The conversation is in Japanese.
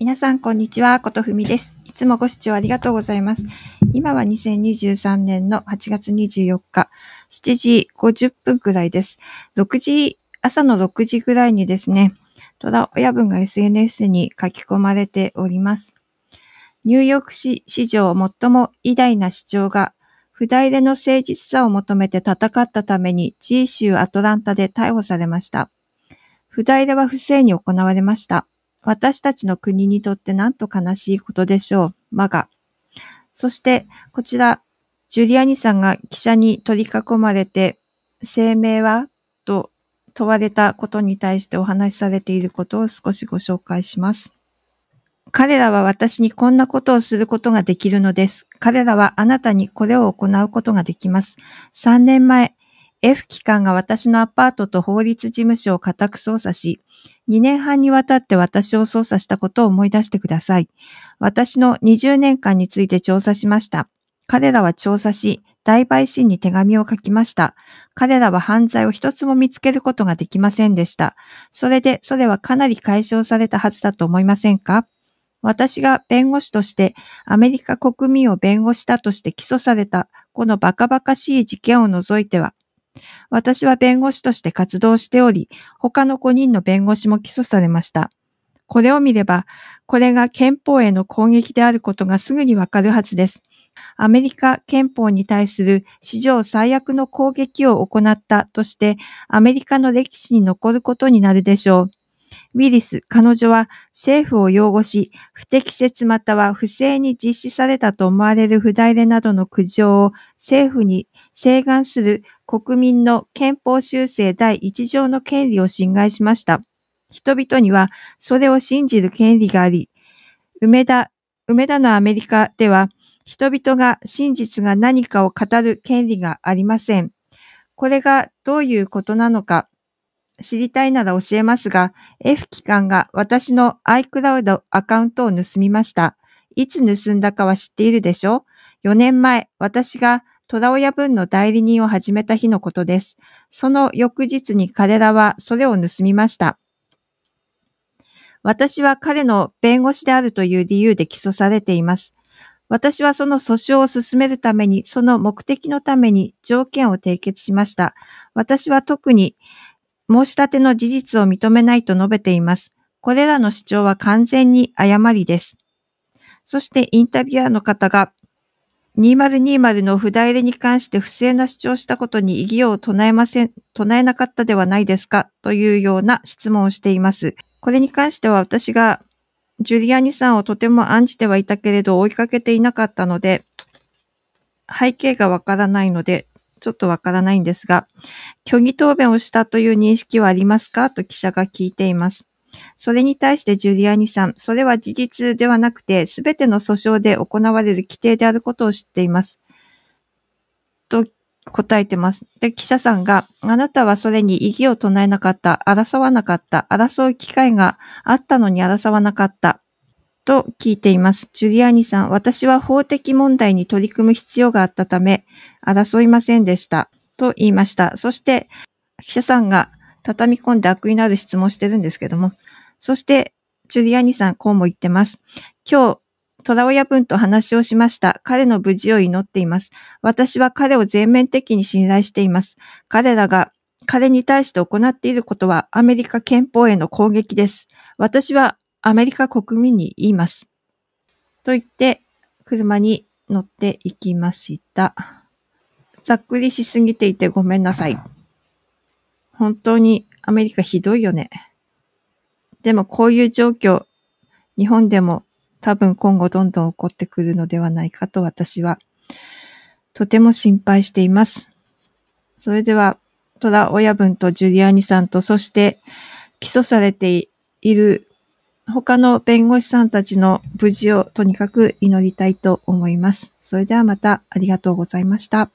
皆さん、こんにちは。ことふみです。いつもご視聴ありがとうございます。今は2023年の8月24日、7時50分くらいです。6時、朝の6時くらいにですね、虎親分が SNS に書き込まれております。ニューヨーク市史上最も偉大な市長が不代での誠実さを求めて戦ったために G 州アトランタで逮捕されました。不代では不正に行われました。私たちの国にとってなんと悲しいことでしょう。まが。そして、こちら、ジュリアニさんが記者に取り囲まれて、声明はと問われたことに対してお話しされていることを少しご紹介します。彼らは私にこんなことをすることができるのです。彼らはあなたにこれを行うことができます。3年前、F 機関が私のアパートと法律事務所を家宅捜査し、2年半にわたって私を捜査したことを思い出してください。私の20年間について調査しました。彼らは調査し、大陪審に手紙を書きました。彼らは犯罪を一つも見つけることができませんでした。それで、それはかなり解消されたはずだと思いませんか私が弁護士としてアメリカ国民を弁護したとして起訴されたこのバカバカしい事件を除いては私は弁護士として活動しており、他の5人の弁護士も起訴されました。これを見れば、これが憲法への攻撃であることがすぐにわかるはずです。アメリカ憲法に対する史上最悪の攻撃を行ったとして、アメリカの歴史に残ることになるでしょう。ウィリス、彼女は政府を擁護し、不適切または不正に実施されたと思われる不代れなどの苦情を政府に請願する国民の憲法修正第1条の権利を侵害しました。人々にはそれを信じる権利があり、梅田、梅田のアメリカでは人々が真実が何かを語る権利がありません。これがどういうことなのか知りたいなら教えますが、F 機関が私の iCloud アカウントを盗みました。いつ盗んだかは知っているでしょ ?4 年前、私が虎親分の代理人を始めた日のことです。その翌日に彼らはそれを盗みました。私は彼の弁護士であるという理由で起訴されています。私はその訴訟を進めるために、その目的のために条件を締結しました。私は特に申し立ての事実を認めないと述べています。これらの主張は完全に誤りです。そしてインタビュアーの方が2020の不代理に関して不正な主張したことに異議を唱えません、唱えなかったではないですかというような質問をしています。これに関しては私がジュリアニさんをとても案じてはいたけれど追いかけていなかったので、背景がわからないので、ちょっとわからないんですが、虚偽答弁をしたという認識はありますかと記者が聞いています。それに対してジュリアニさん、それは事実ではなくて、すべての訴訟で行われる規定であることを知っています。と答えてます。で、記者さんが、あなたはそれに異議を唱えなかった、争わなかった、争う機会があったのに争わなかった、と聞いています。ジュリアニさん、私は法的問題に取り組む必要があったため、争いませんでした。と言いました。そして、記者さんが畳み込んで悪意のある質問してるんですけども、そして、ジュリアニさん、こうも言ってます。今日、虎親分と話をしました。彼の無事を祈っています。私は彼を全面的に信頼しています。彼らが彼に対して行っていることはアメリカ憲法への攻撃です。私はアメリカ国民に言います。と言って、車に乗っていきました。ざっくりしすぎていてごめんなさい。本当にアメリカひどいよね。でもこういう状況、日本でも多分今後どんどん起こってくるのではないかと私はとても心配しています。それでは、トラ親分とジュリアニさんと、そして起訴されている他の弁護士さんたちの無事をとにかく祈りたいと思います。それではまたありがとうございました。